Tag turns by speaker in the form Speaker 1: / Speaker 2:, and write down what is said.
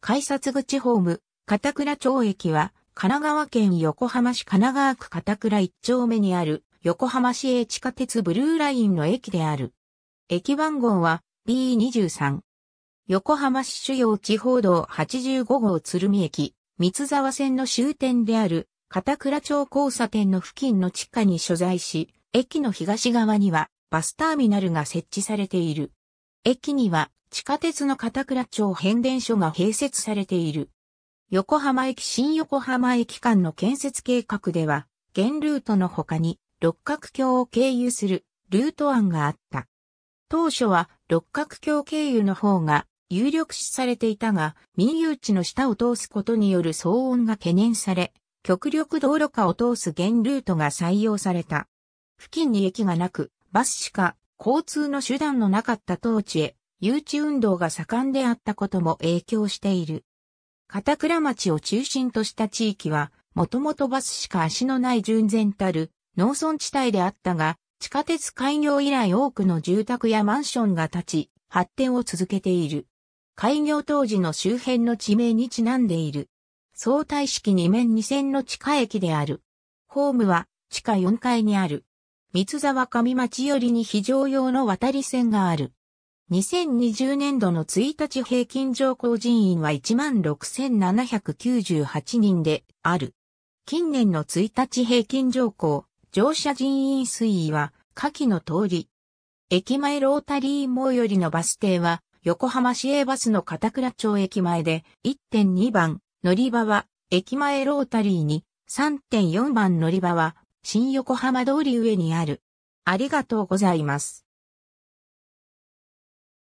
Speaker 1: 改札口ホーム、片倉町駅は、神奈川県横浜市神奈川区片倉1丁目にある、横浜市営地下鉄ブルーラインの駅である。駅番号は B23。横浜市主要地方道85号鶴見駅、三沢線の終点である、片倉町交差点の付近の地下に所在し、駅の東側にはバスターミナルが設置されている。駅には地下鉄の片倉町変電所が併設されている。横浜駅新横浜駅間の建設計画では、現ルートの他に六角橋を経由するルート案があった。当初は六角橋経由の方が有力視されていたが、民有地の下を通すことによる騒音が懸念され、極力道路下を通す現ルートが採用された。付近に駅がなく、バスしか交通の手段のなかった当地へ誘致運動が盛んであったことも影響している。片倉町を中心とした地域は、もともとバスしか足のない純然たる農村地帯であったが、地下鉄開業以来多くの住宅やマンションが建ち、発展を続けている。開業当時の周辺の地名にちなんでいる。相対式2面2線の地下駅である。ホームは地下4階にある。三沢上町寄りに非常用の渡り線がある。2020年度の1日平均上降人員は16,798人である。近年の1日平均上降、乗車人員推移は下記の通り。駅前ロータリー網よりのバス停は横浜市営バスの片倉町駅前で1.2番乗り場は駅前ロータリーに3.4番乗り場は新横浜通り上にある。ありがとうございます。